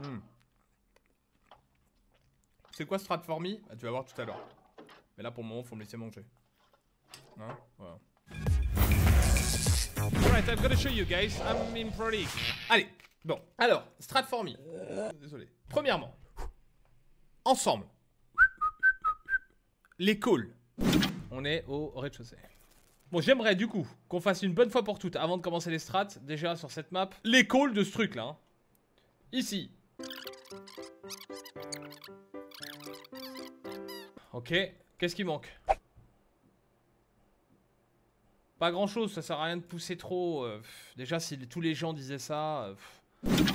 Hmm. C'est quoi strat bah, Tu vas voir tout à l'heure. Mais là, pour le moment, faut me laisser manger. Hein Voilà. show you guys. I'm in Allez, bon. Alors, strat for Désolé. Premièrement, ensemble. Les calls. On est au rez-de-chaussée. Bon, j'aimerais du coup qu'on fasse une bonne fois pour toutes, avant de commencer les strats, déjà sur cette map, les calls de ce truc là. Hein. Ici, Ok, qu'est-ce qui manque Pas grand chose, ça sert à rien de pousser trop. Euh, déjà, si tous les gens disaient ça. Euh,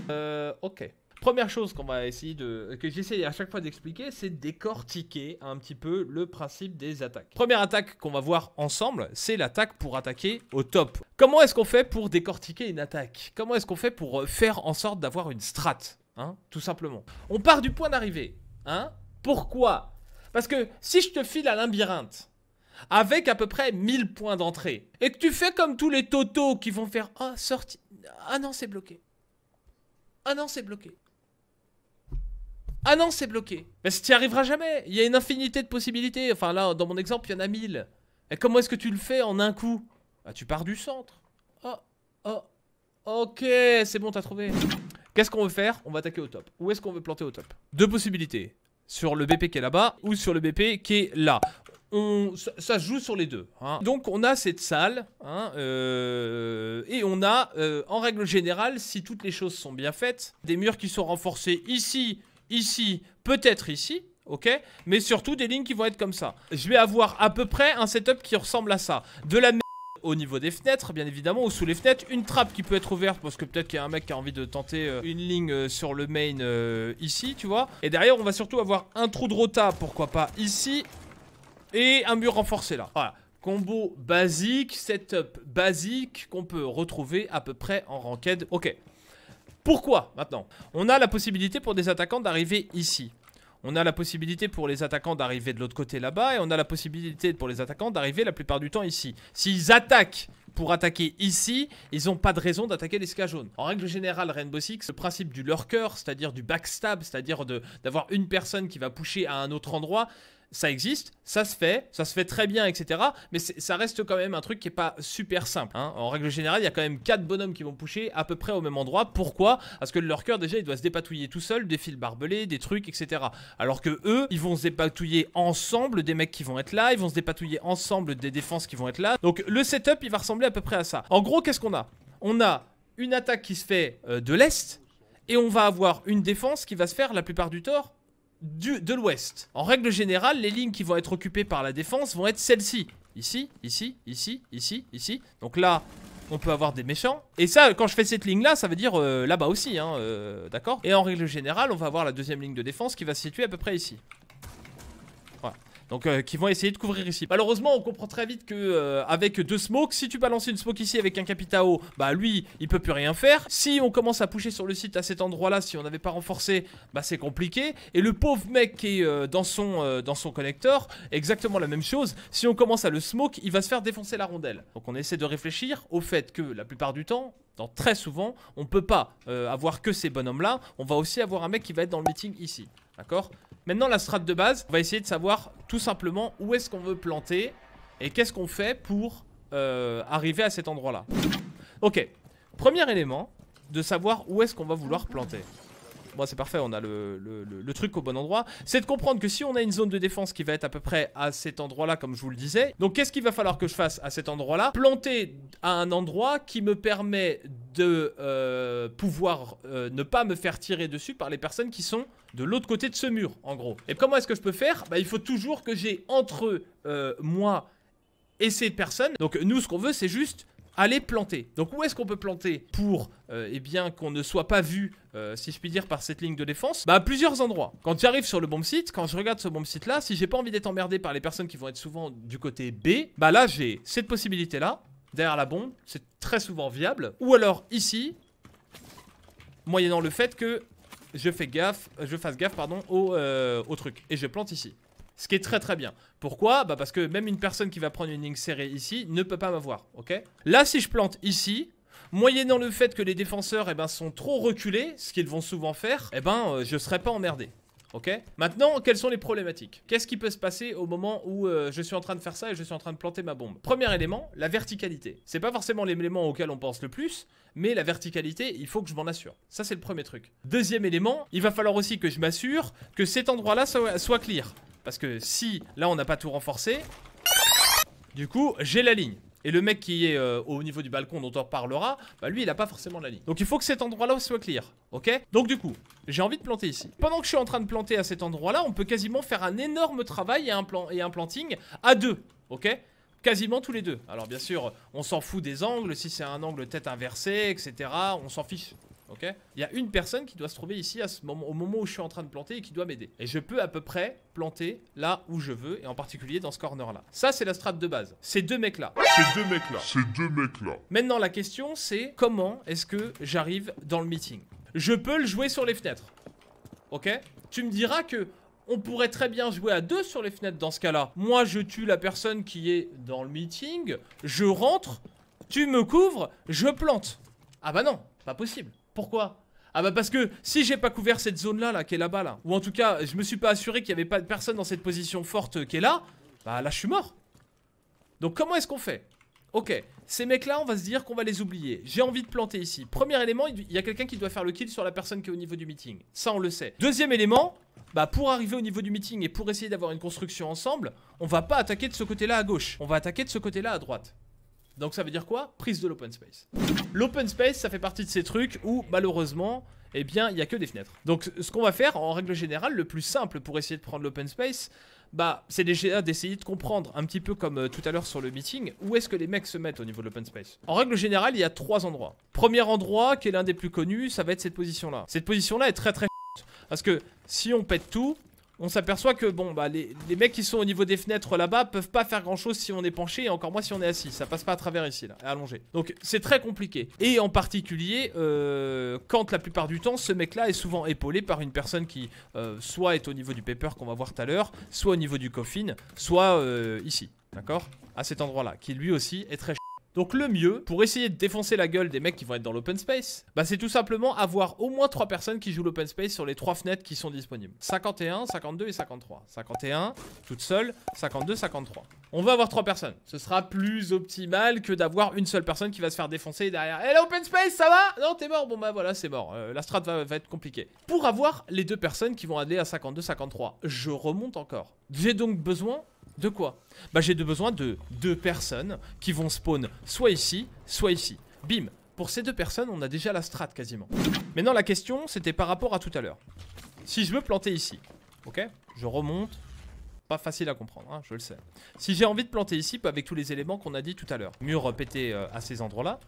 euh, ok. Première chose qu'on va essayer de, que j'essaie à chaque fois d'expliquer, c'est de décortiquer un petit peu le principe des attaques. Première attaque qu'on va voir ensemble, c'est l'attaque pour attaquer au top. Comment est-ce qu'on fait pour décortiquer une attaque Comment est-ce qu'on fait pour faire en sorte d'avoir une strat Hein, tout simplement. On part du point d'arrivée. Hein, pourquoi Parce que si je te file à labyrinthe, avec à peu près 1000 points d'entrée, et que tu fais comme tous les totos qui vont faire Ah, sortie. Ah non, c'est bloqué. Ah non, c'est bloqué. Ah non, c'est bloqué. Mais si tu arriveras jamais, il y a une infinité de possibilités. Enfin là, dans mon exemple, il y en a 1000. Et comment est-ce que tu le fais en un coup ah, tu pars du centre. Oh, oh. Ok, c'est bon, t'as trouvé. Qu'est-ce qu'on veut faire On va attaquer au top. Où est-ce qu'on veut planter au top Deux possibilités. Sur le BP qui est là-bas ou sur le BP qui est là. On, ça, se joue sur les deux. Hein. Donc on a cette salle, hein, euh, et on a, euh, en règle générale, si toutes les choses sont bien faites, des murs qui sont renforcés ici, ici, peut-être ici, ok Mais surtout des lignes qui vont être comme ça. Je vais avoir à peu près un setup qui ressemble à ça. De la au niveau des fenêtres, bien évidemment, ou sous les fenêtres. Une trappe qui peut être ouverte parce que peut-être qu'il y a un mec qui a envie de tenter euh, une ligne euh, sur le main euh, ici, tu vois. Et derrière, on va surtout avoir un trou de rota, pourquoi pas ici, et un mur renforcé là. Voilà. Combo basique, setup basique qu'on peut retrouver à peu près en ranked. Ok. Pourquoi maintenant On a la possibilité pour des attaquants d'arriver ici. On a la possibilité pour les attaquants d'arriver de l'autre côté là-bas et on a la possibilité pour les attaquants d'arriver la plupart du temps ici. S'ils attaquent pour attaquer ici, ils n'ont pas de raison d'attaquer l'esca jaune. En règle générale, Rainbow Six, le principe du lurker, c'est-à-dire du backstab, c'est-à-dire d'avoir une personne qui va pousser à un autre endroit, ça existe, ça se fait, ça se fait très bien, etc. Mais ça reste quand même un truc qui est pas super simple. Hein. En règle générale, il y a quand même quatre bonhommes qui vont pousser à peu près au même endroit. Pourquoi Parce que leur cœur déjà, il doit se dépatouiller tout seul, des fils barbelés, des trucs, etc. Alors que eux, ils vont se dépatouiller ensemble des mecs qui vont être là, ils vont se dépatouiller ensemble des défenses qui vont être là. Donc le setup, il va ressembler à peu près à ça. En gros, qu'est-ce qu'on a On a une attaque qui se fait euh, de l'est et on va avoir une défense qui va se faire la plupart du temps du, de l'ouest. En règle générale, les lignes qui vont être occupées par la défense vont être celles-ci. Ici, ici, ici, ici, ici. Donc là, on peut avoir des méchants. Et ça, quand je fais cette ligne-là, ça veut dire euh, là-bas aussi, hein, euh, d'accord Et en règle générale, on va avoir la deuxième ligne de défense qui va se situer à peu près ici. Donc euh, qui vont essayer de couvrir ici. Malheureusement, on comprend très vite que euh, avec deux smokes, si tu balances une smoke ici avec un capitao, bah lui, il peut plus rien faire. Si on commence à pousser sur le site à cet endroit-là, si on n'avait pas renforcé, bah c'est compliqué. Et le pauvre mec qui est euh, dans son dans son connecteur, exactement la même chose. Si on commence à le smoke, il va se faire défoncer la rondelle. Donc on essaie de réfléchir au fait que la plupart du temps, dans très souvent, on ne peut pas avoir que ces bonhommes-là. On va aussi avoir un mec qui va être dans le meeting ici. D'accord Maintenant, la strat de base, on va essayer de savoir tout simplement où est-ce qu'on veut planter et qu'est-ce qu'on fait pour euh, arriver à cet endroit-là. Ok, premier élément de savoir où est-ce qu'on va vouloir planter. Bon, c'est parfait, on a le, truc au bon endroit. C'est de comprendre que si on a une zone de défense qui va être à peu près à cet endroit-là, comme je vous le disais, donc qu'est-ce qu'il va falloir que je fasse à cet endroit-là Planter à un endroit qui me permet de euh, pouvoir euh, ne pas me faire tirer dessus par les personnes qui sont de l'autre côté de ce mur, en gros. Et comment est-ce que je peux faire bah, Il faut toujours que j'ai entre euh, moi et ces personnes. Donc nous, ce qu'on veut, c'est juste aller planter. Donc où est-ce qu'on peut planter pour euh, eh bien qu'on ne soit pas vu, euh, si je puis dire, par cette ligne de défense Bah à plusieurs endroits. Quand j'arrive sur le bomb site, quand je regarde ce bomb site là, si j'ai pas envie d'être emmerdé par les personnes qui vont être souvent du côté B, bah là j'ai cette possibilité là, derrière la bombe, c'est très souvent viable. Ou alors ici, moyennant le fait que je fais gaffe, je fasse gaffe pardon au, euh, au truc et je plante ici. Ce qui est très très bien. Pourquoi bah, parce que même une personne qui va prendre une ligne serrée ici ne peut pas m'avoir, Là, si je plante ici, moyennant le fait que les défenseurs eh ben, sont trop reculés, ce qu'ils vont souvent faire, eh ben, euh, je serai pas emmerdé. Ok Maintenant, quelles sont les problématiques Qu'est-ce qui peut se passer au moment où euh, je suis en train de faire ça et je suis en train de planter ma bombe Premier élément, la verticalité. C'est pas forcément l'élément auquel on pense le plus, mais la verticalité, il faut que je m'en assure. Ça, c'est le premier truc. Deuxième élément, il va falloir aussi que je m'assure que cet endroit-là soit clear. Parce que si là on n'a pas tout renforcé, du coup j'ai la ligne. Et le mec qui est euh, au niveau du balcon dont on parlera, bah, lui il a pas forcément la ligne. Donc il faut que cet endroit là soit clear, ok Donc du coup, j'ai envie de planter ici. Pendant que je suis en train de planter à cet endroit là, on peut quasiment faire un énorme travail et un, plan et un planting à deux, ok Quasiment tous les deux. Alors bien sûr, on s'en fout des angles, si c'est un angle tête inversée, etc. On s'en fiche, ok Il y a une personne qui doit se trouver ici à ce moment, au moment où je suis en train de planter et qui doit m'aider. Et je peux à peu près planter là où je veux, et en particulier dans ce corner-là. Ça, c'est la strat de base. Ces deux mecs-là. Ces deux mecs-là. deux mecs-là. Maintenant, la question, c'est comment est-ce que j'arrive dans le meeting Je peux le jouer sur les fenêtres, ok Tu me diras que on pourrait très bien jouer à deux sur les fenêtres dans ce cas-là. Moi, je tue la personne qui est dans le meeting, je rentre, tu me couvres, je plante. Ah bah non, pas possible. Pourquoi ah bah parce que si j'ai pas couvert cette zone là, là qui est là-bas là, ou en tout cas je me suis pas assuré qu'il y avait pas de personne dans cette position forte qui est là, bah là je suis mort. Donc comment est-ce qu'on fait Ok, ces mecs là on va se dire qu'on va les oublier. J'ai envie de planter ici. Premier élément, il y a quelqu'un qui doit faire le kill sur la personne qui est au niveau du meeting. Ça on le sait. Deuxième élément, bah pour arriver au niveau du meeting et pour essayer d'avoir une construction ensemble, on va pas attaquer de ce côté là à gauche, on va attaquer de ce côté là à droite. Donc ça veut dire quoi Prise de l'open space. L'open space, ça fait partie de ces trucs où malheureusement, eh bien, il n'y a que des fenêtres. Donc ce qu'on va faire, en règle générale, le plus simple pour essayer de prendre l'open space, bah, c'est déjà d'essayer de comprendre un petit peu comme euh, tout à l'heure sur le meeting, où est-ce que les mecs se mettent au niveau de l'open space. En règle générale, il y a trois endroits. Premier endroit, qui est l'un des plus connus, ça va être cette position-là. Cette position-là est très très parce que si on pète tout, on s'aperçoit que bon bah les, mecs qui sont au niveau des fenêtres là-bas peuvent pas faire grand chose si on est penché et encore moins si on est assis. Ça passe pas à travers ici là, allongé. Donc c'est très compliqué. Et en particulier euh, quand la plupart du temps ce mec là est souvent épaulé par une personne qui euh, soit est au niveau du paper qu'on va voir tout à l'heure, soit au niveau du coffin, soit euh, ici. D'accord À cet endroit là, qui lui aussi est très donc le mieux, pour essayer de défoncer la gueule des mecs qui vont être dans l'open space, bah c'est tout simplement avoir au moins 3 personnes qui jouent l'open space sur les 3 fenêtres qui sont disponibles. 51, 52 et 53. 51, toute seule, 52, 53. On va avoir 3 personnes. Ce sera plus optimal que d'avoir une seule personne qui va se faire défoncer derrière. Elle eh, open l'open space, ça va Non, t'es mort. Bon bah voilà, c'est mort. Euh, la strat va, être compliquée. Pour avoir les deux personnes qui vont aller à 52, 53, je remonte encore. J'ai donc besoin de quoi Bah j'ai besoin de deux personnes qui vont spawn soit ici, soit ici. Bim Pour ces deux personnes, on a déjà la strat quasiment. Maintenant la question, c'était par rapport à tout à l'heure. Si je veux planter ici, ok Je remonte. Pas facile à comprendre, hein, je le sais. Si j'ai envie de planter ici, avec tous les éléments qu'on a dit tout à l'heure. Mur pété euh, à ces endroits-là.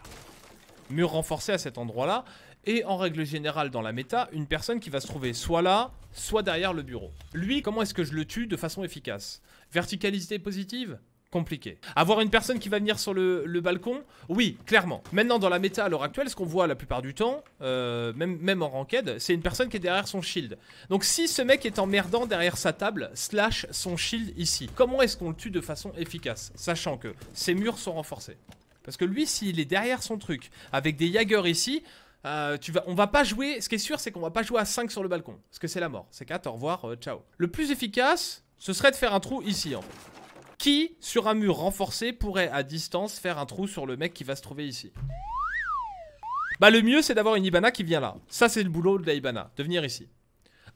Mur renforcé à cet endroit-là. Et en règle générale dans la méta, une personne qui va se trouver soit là, soit derrière le bureau. Lui, comment est-ce que je le tue de façon efficace Verticalité positive compliqué. Avoir une personne qui va venir sur le, balcon, oui, clairement. Maintenant, dans la méta à l'heure actuelle, ce qu'on voit la plupart du temps, euh, même, même en ranked, c'est une personne qui est derrière son shield. Donc si ce mec est emmerdant derrière sa table, slash son shield ici, comment est-ce qu'on le tue de façon efficace Sachant que ses murs sont renforcés. Parce que lui, s'il est derrière son truc, avec des Jaggers ici, euh, tu vas, on va pas jouer, ce qui est sûr, c'est qu'on va pas jouer à 5 sur le balcon. Parce que c'est la mort. C'est 4, au revoir, euh, ciao. Le plus efficace, ce serait de faire un trou ici en fait. Qui, sur un mur renforcé, pourrait à distance faire un trou sur le mec qui va se trouver ici Bah le mieux c'est d'avoir une Ibana qui vient là. Ça c'est le boulot de la Ibana, de venir ici.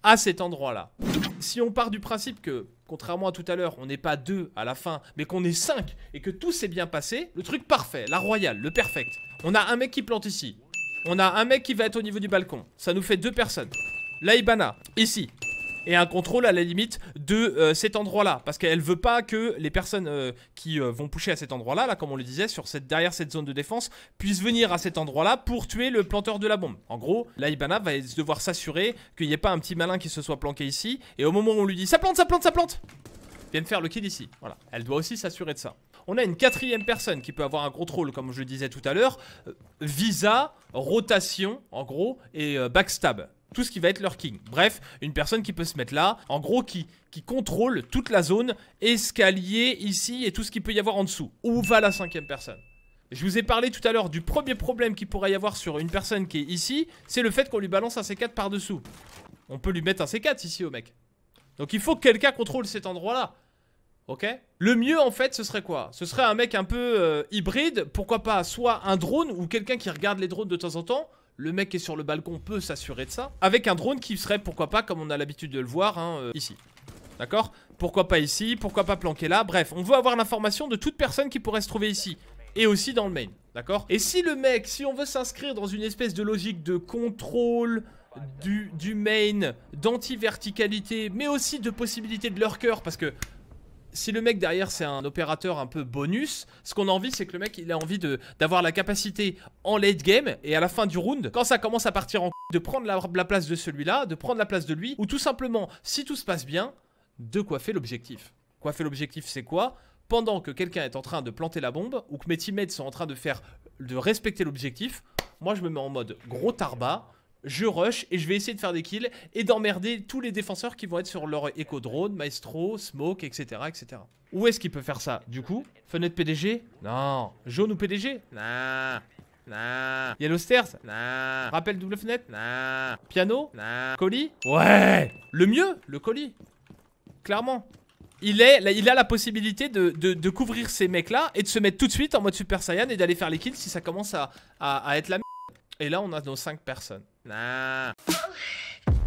À cet endroit là. Si on part du principe que, contrairement à tout à l'heure, on n'est pas deux à la fin, mais qu'on est cinq et que tout s'est bien passé, le truc parfait, la royale, le perfect. On a un mec qui plante ici. On a un mec qui va être au niveau du balcon. Ça nous fait deux personnes. La Ibana, ici et un contrôle à la limite de euh, cet endroit-là. Parce qu'elle veut pas que les personnes euh, qui euh, vont pousser à cet endroit-là, là, comme on le disait, sur cette, derrière cette zone de défense, puissent venir à cet endroit-là pour tuer le planteur de la bombe. En gros, la va devoir s'assurer qu'il n'y ait pas un petit malin qui se soit planqué ici. Et au moment où on lui dit ça plante, ça plante, ça plante, me faire le kill ici. Voilà. Elle doit aussi s'assurer de ça. On a une quatrième personne qui peut avoir un contrôle, comme je le disais tout à l'heure, visa, rotation, en gros, et backstab tout ce qui va être leur king. Bref, une personne qui peut se mettre là, en gros qui, qui contrôle toute la zone, escalier ici et tout ce qu'il peut y avoir en dessous. Où va la cinquième personne je vous ai parlé tout à l'heure du premier problème qu'il pourrait y avoir sur une personne qui est ici, c'est le fait qu'on lui balance un C4 par-dessous. On peut lui mettre un C4 ici au mec. Donc il faut que quelqu'un contrôle cet endroit-là. Ok Le mieux en fait ce serait quoi Ce serait un mec un peu euh, hybride, pourquoi pas soit un drone ou quelqu'un qui regarde les drones de temps en temps, le mec qui est sur le balcon peut s'assurer de ça. Avec un drone qui serait, pourquoi pas, comme on a l'habitude de le voir, hein, euh, ici. D'accord Pourquoi pas ici Pourquoi pas planquer là Bref, on veut avoir l'information de toute personne qui pourrait se trouver ici. Et aussi dans le main, d'accord Et si le mec, si on veut s'inscrire dans une espèce de logique de contrôle du, du main, d'anti-verticalité, mais aussi de possibilité de leur cœur, parce que si le mec derrière c'est un opérateur un peu bonus, ce qu'on a envie c'est que le mec il a envie d'avoir la capacité en late game et à la fin du round, quand ça commence à partir en de prendre la, place de celui-là, de prendre la place de lui, ou tout simplement, si tout se passe bien, de coiffer l'objectif. Coiffer l'objectif c'est quoi Pendant que quelqu'un est en train de planter la bombe, ou que mes teammates sont en train de faire, de respecter l'objectif, moi je me mets en mode gros tarbat, je rush et je vais essayer de faire des kills et d'emmerder tous les défenseurs qui vont être sur leur écho drone, maestro, smoke, etc. etc. Où est-ce qu'il peut faire ça Du coup, fenêtre PDG Non. Jaune ou PDG Non. Non. Yellow Stairs Non. Rappel double fenêtre Non. Piano Non. Colis Ouais Le mieux, le colis. Clairement. Il, est, il a la possibilité de, couvrir ces mecs-là et de se mettre tout de suite en mode Super Saiyan et d'aller faire les kills si ça commence à, être la Et là, on a nos 5 personnes. nè